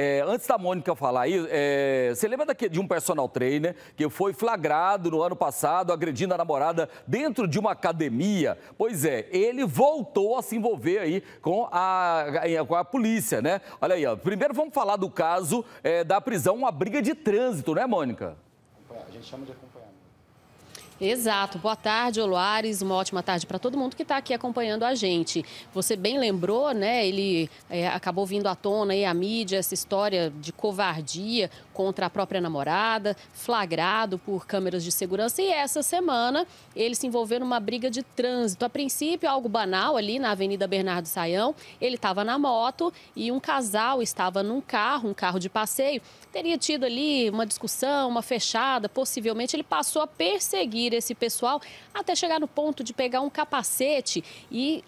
É, antes da Mônica falar aí, é, você lembra daqui, de um personal trainer que foi flagrado no ano passado agredindo a namorada dentro de uma academia? Pois é, ele voltou a se envolver aí com a, é, com a polícia, né? Olha aí, ó. primeiro vamos falar do caso é, da prisão, uma briga de trânsito, né, Mônica? A gente chama de acompanhamento. Exato. Boa tarde, Oluares. Uma ótima tarde para todo mundo que está aqui acompanhando a gente. Você bem lembrou, né? Ele é, acabou vindo à tona aí a mídia, essa história de covardia contra a própria namorada, flagrado por câmeras de segurança. E essa semana ele se envolveu numa briga de trânsito. A princípio, algo banal ali na Avenida Bernardo Saião. Ele estava na moto e um casal estava num carro, um carro de passeio. Teria tido ali uma discussão, uma fechada. Possivelmente ele passou a perseguir perseguir esse pessoal até chegar no ponto de pegar um capacete e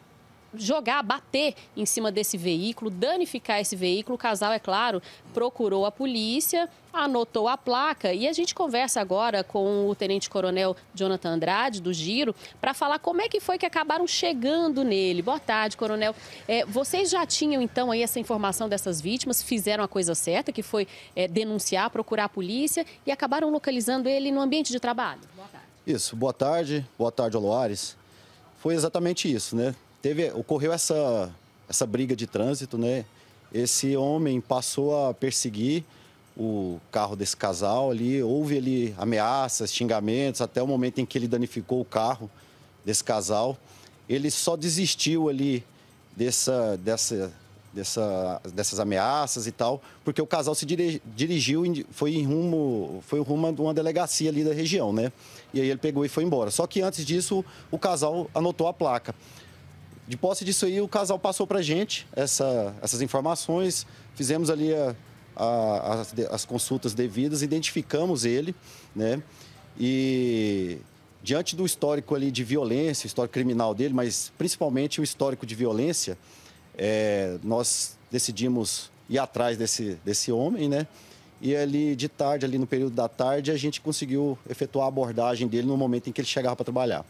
jogar, bater em cima desse veículo, danificar esse veículo. O casal, é claro, procurou a polícia, anotou a placa e a gente conversa agora com o Tenente Coronel Jonathan Andrade, do Giro, para falar como é que foi que acabaram chegando nele. Boa tarde, Coronel. É, vocês já tinham, então, aí essa informação dessas vítimas, fizeram a coisa certa, que foi é, denunciar, procurar a polícia e acabaram localizando ele no ambiente de trabalho? Boa tarde. Isso, boa tarde, boa tarde, Aloares. Foi exatamente isso, né? Teve, ocorreu essa, essa briga de trânsito, né? Esse homem passou a perseguir o carro desse casal ali, houve ali ameaças, xingamentos, até o momento em que ele danificou o carro desse casal. Ele só desistiu ali dessa, dessa dessa, dessas ameaças e tal, porque o casal se dirigiu, foi em rumo, foi rumo a uma delegacia ali da região, né? E aí ele pegou e foi embora. Só que antes disso, o casal anotou a placa. De posse disso aí, o casal passou para gente essa, essas informações, fizemos ali a, a, as, as consultas devidas, identificamos ele, né? E diante do histórico ali de violência, histórico criminal dele, mas principalmente o histórico de violência, é, nós decidimos ir atrás desse, desse homem, né? E ali de tarde, ali no período da tarde, a gente conseguiu efetuar a abordagem dele no momento em que ele chegava para trabalhar.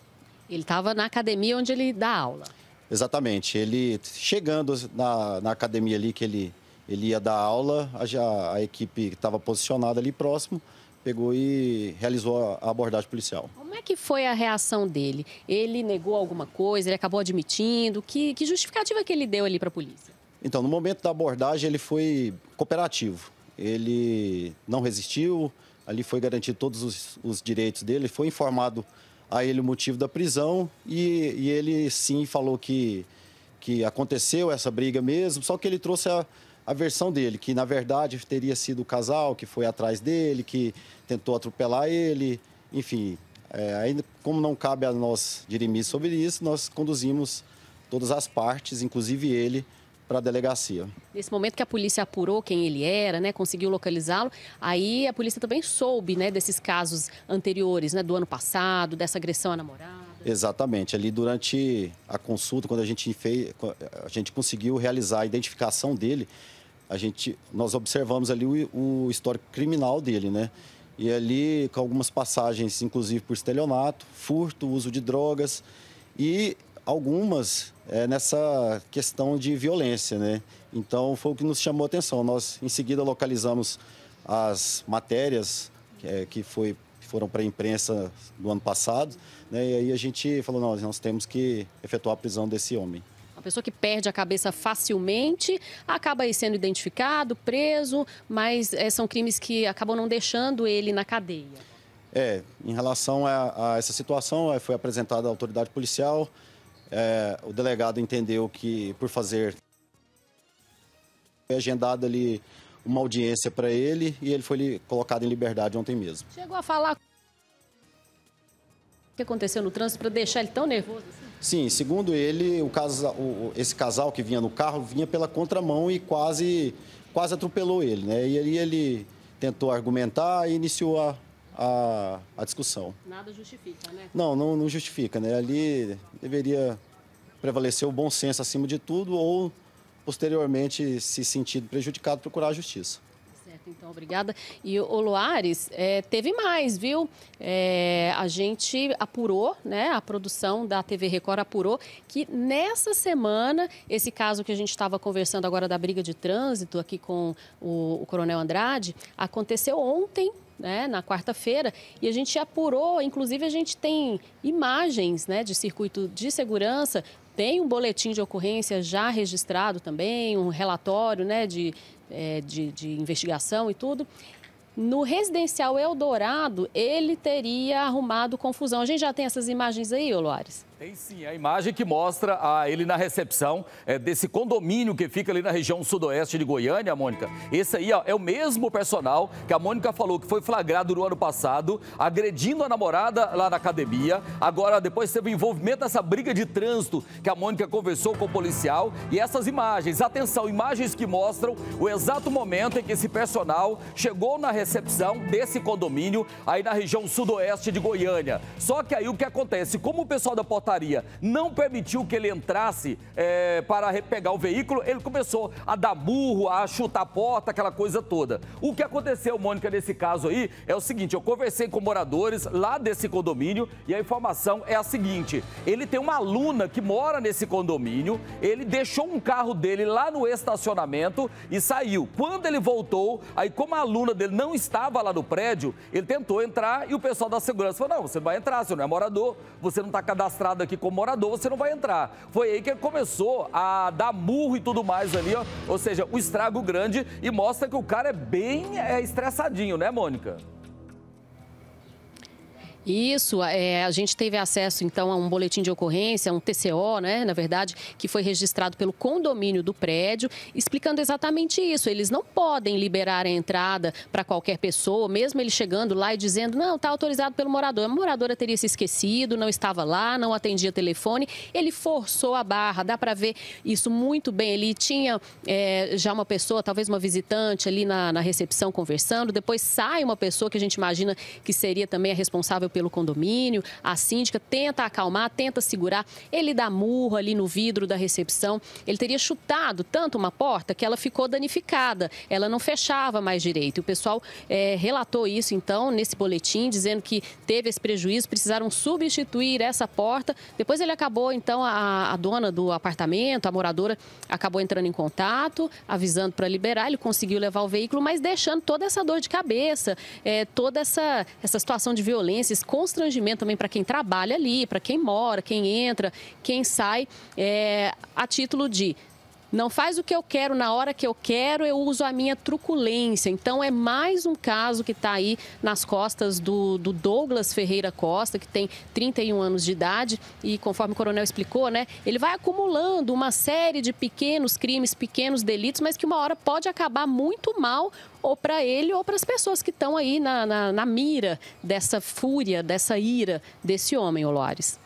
Ele estava na academia onde ele dá aula. Exatamente. Ele chegando na, na academia ali que ele, ele ia dar aula, a, a equipe estava posicionada ali próximo pegou e realizou a abordagem policial. Como é que foi a reação dele? Ele negou alguma coisa? Ele acabou admitindo? Que, que justificativa que ele deu ali para a polícia? Então, no momento da abordagem, ele foi cooperativo. Ele não resistiu, ali foi garantido todos os, os direitos dele, foi informado a ele o motivo da prisão e, e ele sim falou que, que aconteceu essa briga mesmo, só que ele trouxe a, a versão dele, que na verdade teria sido o casal que foi atrás dele, que tentou atropelar ele, enfim. É, ainda, como não cabe a nós dirimir sobre isso, nós conduzimos todas as partes, inclusive ele, para a delegacia. Nesse momento que a polícia apurou quem ele era, né, conseguiu localizá-lo, aí a polícia também soube, né, desses casos anteriores, né, do ano passado, dessa agressão à namorada. Exatamente. Ali durante a consulta, quando a gente fez, a gente conseguiu realizar a identificação dele, a gente, nós observamos ali o, o histórico criminal dele, né? E ali com algumas passagens, inclusive por estelionato, furto, uso de drogas e algumas é, nessa questão de violência, né? Então foi o que nos chamou a atenção. Nós em seguida localizamos as matérias é, que foi foram para a imprensa do ano passado, né? E aí a gente falou, não, nós temos que efetuar a prisão desse homem. Uma pessoa que perde a cabeça facilmente acaba aí sendo identificado, preso, mas é, são crimes que acabam não deixando ele na cadeia. É, em relação a, a essa situação, eh, foi apresentada à autoridade policial. É, o delegado entendeu que, por fazer. Foi agendada ali uma audiência para ele e ele foi colocado em liberdade ontem mesmo. Chegou a falar que aconteceu no trânsito para deixar ele tão nervoso assim? Sim, segundo ele, o casal, o, esse casal que vinha no carro vinha pela contramão e quase, quase atropelou ele, né? E aí ele tentou argumentar e iniciou a, a, a discussão. Nada justifica, né? Não, não, não justifica, né? Ali deveria prevalecer o bom senso acima de tudo ou posteriormente, se sentir prejudicado, procurar a justiça. Certo, então, obrigada. E o Luares, é, teve mais, viu? É, a gente apurou, né? A produção da TV Record apurou que nessa semana, esse caso que a gente estava conversando agora da briga de trânsito aqui com o, o Coronel Andrade, aconteceu ontem né, na quarta-feira, e a gente apurou, inclusive a gente tem imagens né, de circuito de segurança, tem um boletim de ocorrência já registrado também, um relatório né, de, é, de, de investigação e tudo. No residencial Eldorado, ele teria arrumado confusão. A gente já tem essas imagens aí, Oloares? Tem sim, a imagem que mostra a ele na recepção é, desse condomínio que fica ali na região sudoeste de Goiânia, Mônica. Esse aí ó, é o mesmo personal que a Mônica falou que foi flagrado no ano passado, agredindo a namorada lá na academia. Agora, depois teve o envolvimento nessa briga de trânsito que a Mônica conversou com o policial. E essas imagens, atenção, imagens que mostram o exato momento em que esse personal chegou na recepção recepção desse condomínio aí na região sudoeste de Goiânia. Só que aí o que acontece? Como o pessoal da portaria não permitiu que ele entrasse é, para pegar o veículo, ele começou a dar burro, a chutar a porta, aquela coisa toda. O que aconteceu, Mônica, nesse caso aí é o seguinte: eu conversei com moradores lá desse condomínio e a informação é a seguinte: ele tem uma aluna que mora nesse condomínio, ele deixou um carro dele lá no estacionamento e saiu. Quando ele voltou, aí como a aluna dele não não estava lá no prédio, ele tentou entrar e o pessoal da segurança falou: não, você não vai entrar, você não é morador, você não está cadastrado aqui como morador, você não vai entrar. Foi aí que ele começou a dar murro e tudo mais ali, ó. Ou seja, o estrago grande e mostra que o cara é bem é, estressadinho, né, Mônica? Isso, é, a gente teve acesso então a um boletim de ocorrência, um TCO, né, na verdade, que foi registrado pelo condomínio do prédio, explicando exatamente isso. Eles não podem liberar a entrada para qualquer pessoa, mesmo ele chegando lá e dizendo, não, está autorizado pelo morador. A moradora teria se esquecido, não estava lá, não atendia telefone. Ele forçou a barra, dá para ver isso muito bem. Ele tinha é, já uma pessoa, talvez uma visitante ali na, na recepção conversando, depois sai uma pessoa que a gente imagina que seria também a responsável pelo condomínio, a síndica tenta acalmar, tenta segurar, ele dá murro ali no vidro da recepção. Ele teria chutado tanto uma porta que ela ficou danificada, ela não fechava mais direito. E o pessoal é, relatou isso então nesse boletim, dizendo que teve esse prejuízo, precisaram substituir essa porta. Depois ele acabou, então, a, a dona do apartamento, a moradora, acabou entrando em contato, avisando para liberar. Ele conseguiu levar o veículo, mas deixando toda essa dor de cabeça, é, toda essa, essa situação de violência, constrangimento também para quem trabalha ali, para quem mora, quem entra, quem sai, é, a título de não faz o que eu quero na hora que eu quero, eu uso a minha truculência. Então é mais um caso que está aí nas costas do, do, Douglas Ferreira Costa, que tem 31 anos de idade e conforme o coronel explicou, né, ele vai acumulando uma série de pequenos crimes, pequenos delitos, mas que uma hora pode acabar muito mal ou para ele ou para as pessoas que estão aí na, na, na, mira dessa fúria, dessa ira desse homem, Olores.